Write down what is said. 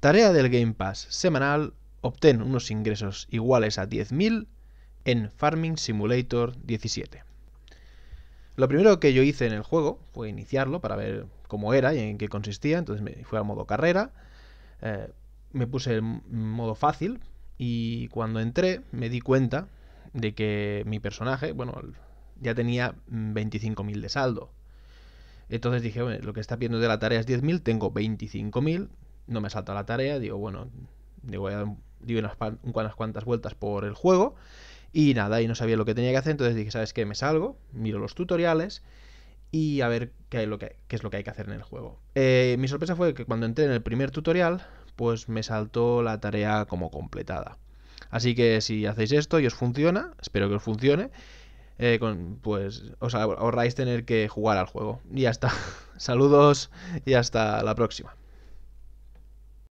Tarea del Game Pass semanal, obtén unos ingresos iguales a 10.000 en Farming Simulator 17. Lo primero que yo hice en el juego fue iniciarlo para ver cómo era y en qué consistía, entonces me fui al modo carrera, eh, me puse en modo fácil y cuando entré me di cuenta de que mi personaje, bueno, ya tenía 25.000 de saldo. Entonces dije, lo que está pidiendo de la tarea es 10.000, tengo 25.000 no me salta la tarea, digo, bueno, digo, unas, cuantas vueltas por el juego y nada, y no sabía lo que tenía que hacer, entonces dije, ¿sabes qué? Me salgo, miro los tutoriales y a ver qué, hay lo que, es lo que hay que hacer en el juego. Eh, mi sorpresa fue que cuando entré en el primer tutorial, pues me saltó la tarea como completada. Así que si hacéis esto y os funciona, espero que os funcione, eh, pues os ahorráis tener que jugar al juego. Y ya está. Saludos y hasta la próxima.